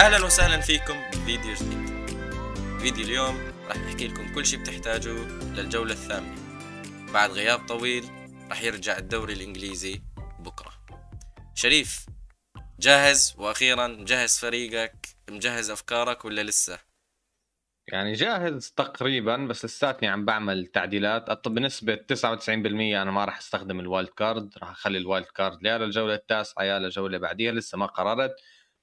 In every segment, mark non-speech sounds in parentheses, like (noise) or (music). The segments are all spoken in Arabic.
اهلا وسهلا فيكم بفيديو جديد فيديو اليوم راح نحكي لكم كل شيء بتحتاجوه للجولة الثامنة بعد غياب طويل راح يرجع الدوري الانجليزي بكرة شريف جاهز واخيرا مجهز فريقك مجهز افكارك ولا لسه يعني جاهز تقريبا بس لساتني عم بعمل تعديلات بنسبة 99% أنا ما راح استخدم الوايلد كارد راح أخلي الوايلد كارد يا للجولة التاسعة يا للجولة بعديها لسه ما قررت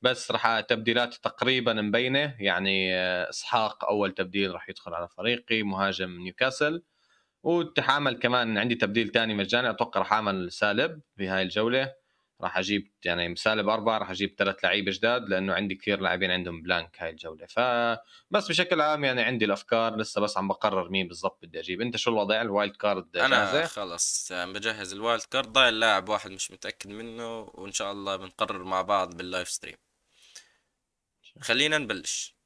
بس راح تبديلات تقريبا مبينه يعني آه، اسحاق اول تبديل راح يدخل على فريقي مهاجم نيوكاسل وتحامل كمان عندي تبديل ثاني مجاني اتوقع راح اعمل سالب بهاي الجوله راح اجيب يعني سالب اربعه راح اجيب ثلاث لعيبه جداد لانه عندي كثير لاعبين عندهم بلانك هاي الجوله فبس بشكل عام يعني عندي الافكار لسه بس عم بقرر مين بالضبط بدي اجيب انت شو الوضع الوايلد كارد انا خلص عم آه، بجهز الوايلد كارد ضايل لاعب واحد مش متاكد منه وان شاء الله بنقرر مع بعض باللايف ستريم خلينا نبلش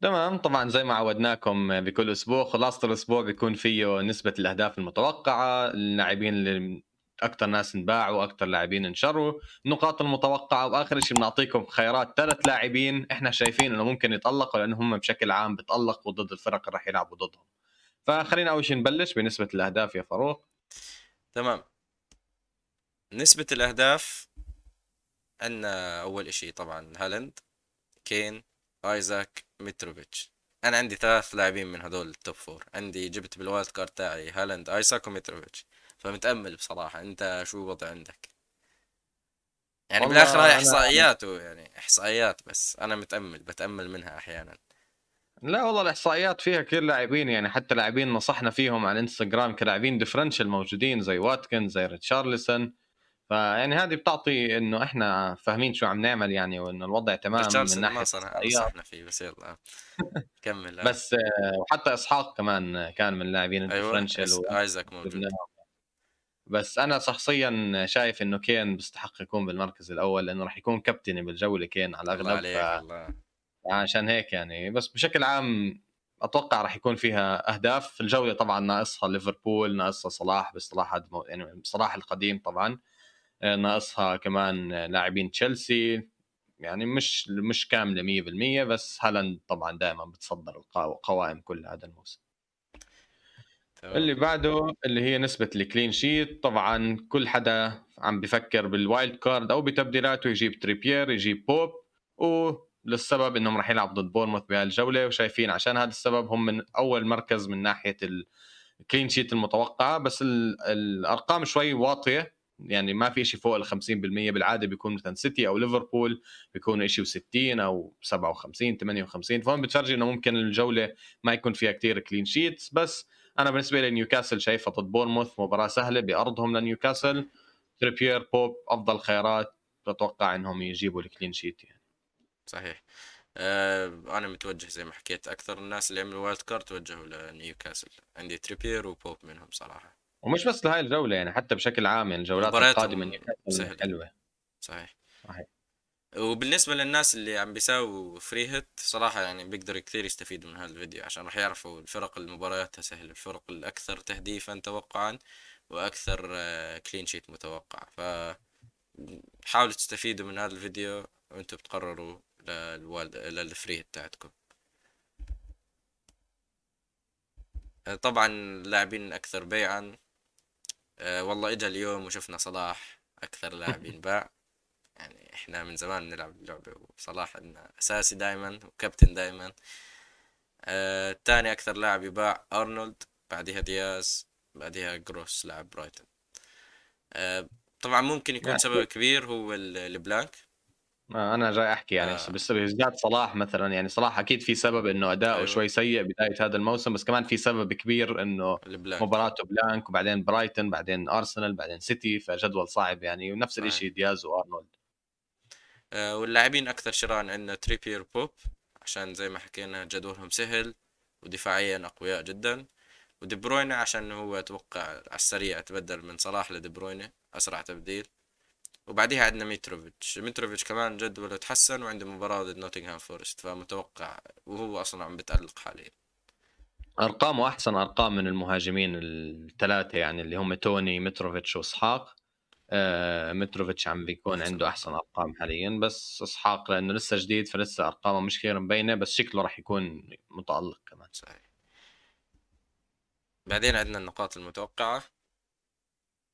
تمام طبعا زي ما عودناكم بكل اسبوع خلاصه الاسبوع بيكون فيه نسبه الاهداف المتوقعه اللاعبين اللي اكثر ناس انباعوا واكثر لاعبين انشروا النقاط المتوقعه واخر شيء بنعطيكم خيارات ثلاث لاعبين احنا شايفين انه ممكن يتالقوا لانه هم بشكل عام بتالقوا ضد الفرق اللي راح يلعبوا ضدهم فخلينا اول شيء نبلش بنسبه الاهداف يا فاروق تمام نسبه الاهداف عندنا اول اشي طبعا هالاند كين ايزاك متروفيتش انا عندي ثلاث لاعبين من هذول التوب فور عندي جبت بالوايلد كارد تاعي هالاند ايزاك ومتروفيتش فمتامل بصراحه انت شو الوضع عندك يعني بالاخر هاي احصائيات يعني احصائيات بس انا متامل بتامل منها احيانا لا والله الاحصائيات فيها كثير لاعبين يعني حتى لاعبين نصحنا فيهم على الانستغرام كلاعبين ديفرنشال موجودين زي واتكن زي ريتشارلسون فيعني هذه بتعطي انه احنا فاهمين شو عم نعمل يعني وانه الوضع تمام من ناحيه ما صنعنا فيه بس يلا كمل بس وحتى اسحاق كمان كان من اللاعبين أيوة، الديفرنشال أيوة. ايزاك موجود بس انا شخصيا شايف انه كين بيستحق يكون بالمركز الاول لانه راح يكون كابتني بالجوله كين على الاغلب الله عليك ف... الله. عشان هيك يعني بس بشكل عام اتوقع راح يكون فيها اهداف الجوله طبعا ناقصها ليفربول ناقصها صلاح بس صلاح يعني صلاح القديم طبعا آه، ناقصها كمان لاعبين تشيلسي يعني مش مش كامله 100% بس هالاند طبعا دائما بتصدر القوائم كل هذا الموسم اللي بعده اللي هي نسبة الكلين شيت طبعا كل حدا عم بفكر بالوايلد كارد او بتبديلاته يجيب تريبيير يجيب بوب وللسبب انهم راح يلعب ضد بورموث بهالجولة وشايفين عشان هذا السبب هم من اول مركز من ناحية الكلين شيت المتوقعة بس الارقام شوي واطية يعني ما في شيء فوق ال 50% بالعاده بيكون مثلا سيتي او ليفربول بيكون شيء و60 او 57 58 فهون بتفرجي انه ممكن الجوله ما يكون فيها كثير كلين شيتس بس انا بالنسبه لنيوكاسل شايفها ضد بورموث مباراه سهله بارضهم لنيوكاسل تريبير بوب افضل خيارات بتوقع انهم يجيبوا الكلين شيت يعني صحيح أه انا متوجه زي ما حكيت اكثر الناس اللي عملوا وايلد كارد توجهوا لنيوكاسل عندي تريبير وبوب منهم صراحه ومش بس لهاي الجوله يعني حتى بشكل عام يعني الجولات القادمه حلوه صحيح صحيح وبالنسبه للناس اللي عم بيساووا فري هيت صراحه يعني بيقدروا كثير يستفيدوا من هذا الفيديو عشان راح يعرفوا الفرق اللي مبارياتها سهله الفرق الاكثر تهديفا توقعا واكثر كلين آه، شيت متوقع ف حاولوا تستفيدوا من هذا الفيديو وانتم بتقرروا للوالد للفري هيت تاعتكم آه، طبعا اللاعبين الاكثر بيعا آه، والله اجى اليوم وشفنا صلاح اكثر لاعب (laughs) ينباع يعني احنا من زمان نلعب اللعبه وصلاح عندنا اساسي دائما وكابتن دائما آه، الثاني تاني اكثر لاعب يباع ارنولد بعدها دياز بعدها جروس لاعب برايتون آه، طبعا ممكن يكون يعني سبب كبير هو البلانك انا جاي احكي يعني آه. بس بالذات صلاح مثلا يعني صلاح اكيد في سبب انه اداؤه أيوه. شوي سيء بدايه هذا الموسم بس كمان في سبب كبير انه البلانك. مباراته بلانك وبعدين برايتن بعدين ارسنال بعدين سيتي فجدول صعب يعني ونفس الشيء دياز وارنولد آه واللاعبين اكثر شراء عندنا تريبير بوب عشان زي ما حكينا جدولهم سهل ودفاعيا اقوياء جدا ودي بروينة عشان هو اتوقع على السريع تبدل من صلاح لدي بروينة اسرع تبديل وبعديها عندنا ميتروفيتش ميتروفيتش كمان جدوله تحسن وعنده مباراة ضد نوتنغهام فورست فمتوقع وهو أصلا عم بتألق حاليا أرقامه أحسن أرقام من المهاجمين الثلاثة يعني اللي هم توني ميتروفيتش وإسحاق آه متروفيتش عم بيكون عنده أحسن أرقام حاليا بس إسحاق لأنه لسه جديد فلسه أرقامه مش كثير مبينة بس شكله راح يكون متألق كمان صحيح بعدين عندنا النقاط المتوقعة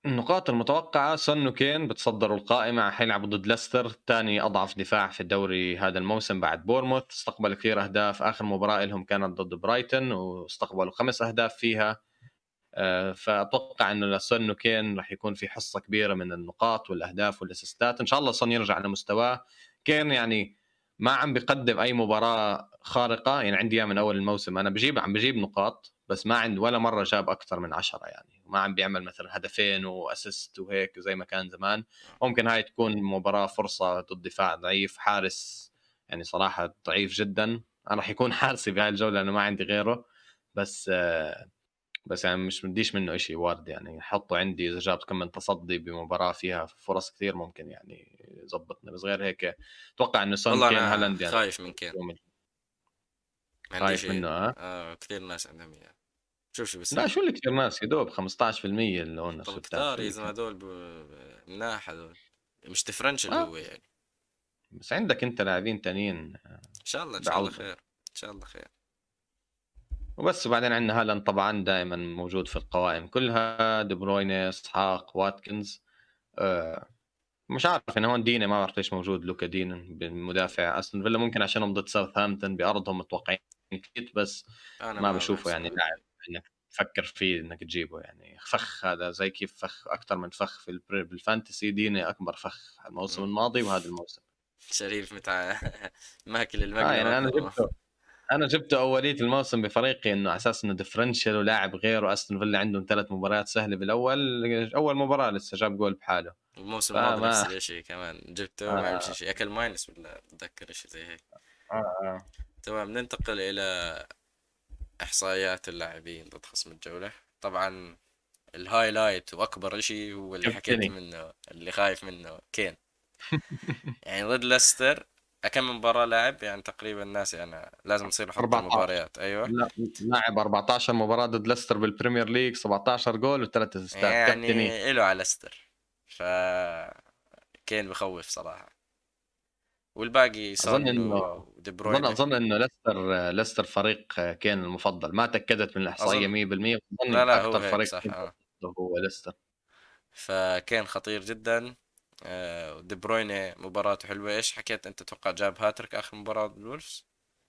النقاط المتوقعة سون كين بتصدروا القائمة حيلعبوا ضد ليستر ثاني أضعف دفاع في الدوري هذا الموسم بعد بورموث استقبل كثير أهداف آخر مباراة لهم كانت ضد برايتن واستقبلوا خمس أهداف فيها آه، فأتوقع أنه لسون كين رح يكون في حصة كبيرة من النقاط والأهداف والأسيستات إن شاء الله سون يرجع لمستواه كين يعني ما عم بيقدم أي مباراة خارقة يعني عندي من أول الموسم أنا بجيب عم بجيب نقاط بس ما عند ولا مرة جاب أكثر من عشرة يعني ما عم بيعمل مثلا هدفين واسيست وهيك زي ما كان زمان آه. ممكن هاي تكون مباراه فرصه ضد دفاع ضعيف حارس يعني صراحه ضعيف جدا انا راح يكون (laughs) حارسي بهاي الجوله لانه ما عندي غيره بس بس يعني مش بديش منه شيء وارد يعني حطه عندي اذا جاب كم من تصدي بمباراه فيها فرص كثير ممكن يعني يظبطنا بس غير هيك اتوقع انه سون كين هالاند يعني خايف من كين خايف منه اه, آه كثير ناس عندهم اياه شوف شو بس لا شو اللي كثير ناس يا دوب 15% اللون شيب كثار يا زلمه هذول مناح هذول مش ديفرنشال آه. هو يعني بس عندك انت لاعبين تانيين ان شاء الله ان شاء الله خير ان شاء الله خير وبس وبعدين عندنا هالاند طبعا دائما موجود في القوائم كلها دي برويني اسحاق واتكنز أه مش عارف انا يعني هون دينا ما بعرف ليش موجود لوكا دينا بالمدافع استون فيلا ممكن عشانهم ضد ساوثهامبتون بارضهم متوقعين كيت بس أنا ما, ما بشوفه يعني لاعب انك تفكر فيه انك تجيبه يعني فخ هذا زي كيف فخ اكثر من فخ في بالفانتسي ديني اكبر فخ الموسم الماضي وهذا الموسم شريف متع (laughs) ماكل المكنه آه يعني انا جبته انا جبته اوليه الموسم بفريقي انه على اساس انه ديفرنشال ولاعب غيره استون فيلا عندهم ثلاث مباريات سهله بالاول اول مباراه لسه جاب جول بحاله الموسم الماضي نفس الشيء كمان جبته آه. ما عمل شيء اكل ماينس ولا اتذكر شيء زي هيك آه،, آه. تمام ننتقل الى احصائيات اللاعبين ضد خصم الجوله طبعا الهايلايت واكبر شيء هو اللي حكيت منه اللي خايف منه كين (laughs) يعني ضد ليستر كم مباراة لعب يعني تقريبا ناسي يعني انا لازم تصير حط مباريات ايوه لا لاعب 14 مباراة ضد ليستر بالبريمير ليج 17 جول وثلاث اسيستات يعني له على ليستر ف كين بخوف صراحة والباقي اظن انه دي بروين اظن اظن انه ليستر ليستر فريق كان المفضل ما تاكدت من الاحصائيه 100% اظن لا لا اكثر هو فريق صح آه. هو ليستر فكان خطير جدا آه، دي بروين مباراته حلوه ايش حكيت انت تتوقع جاب هاتريك اخر مباراه بالولفز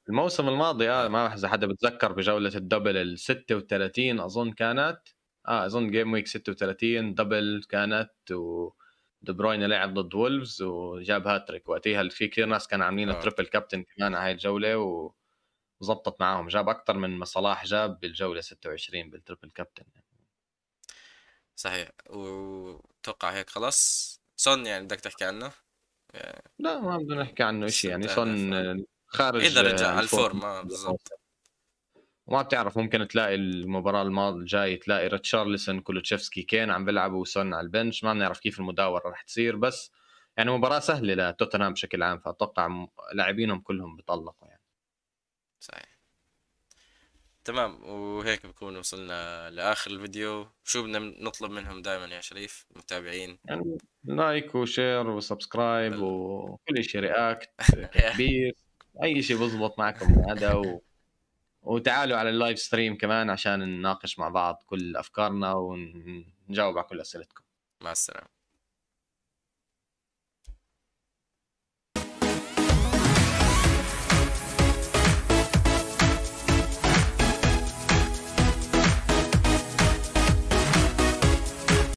الموسم الماضي اه, آه. ما اذا حدا بتذكر بجوله الدبل ال 36 اظن كانت اه اظن جيم ويك 36 دبل كانت و دي بروين لعب ضد وولفز وجاب هاتريك وقتها في كثير ناس كانوا عاملين آه. تريبل كابتن كمان على هاي الجوله وزبطت معاهم جاب اكثر من ما صلاح جاب بالجوله 26 بالتريبل كابتن صحيح وتوقع هيك خلاص سون يعني بدك تحكي عنه لا ما بدنا نحكي عنه شيء يعني سون خارج اذا رجع على الفورم آه، بالضبط ما بتعرف ممكن تلاقي المباراه الماضيه الجاي تلاقي ريتشارلسون كولوتشيفسكي كين عم بيلعبوا وسون على البنش ما بنعرف كيف المداوره رح تصير بس يعني مباراه سهله لتوتنهام بشكل عام فاتوقع لاعبينهم كلهم بيطلقوا يعني صحيح تمام وهيك بكون وصلنا لاخر الفيديو شو بدنا نطلب منهم دائما يا شريف المتابعين يعني لايك وشير وسبسكرايب وكل شيء رياكت (laughs) كبير اي شيء بزبط معكم هذا و... وتعالوا على اللايف ستريم كمان عشان نناقش مع بعض كل افكارنا ونجاوب على كل اسئلتكم مع السلامه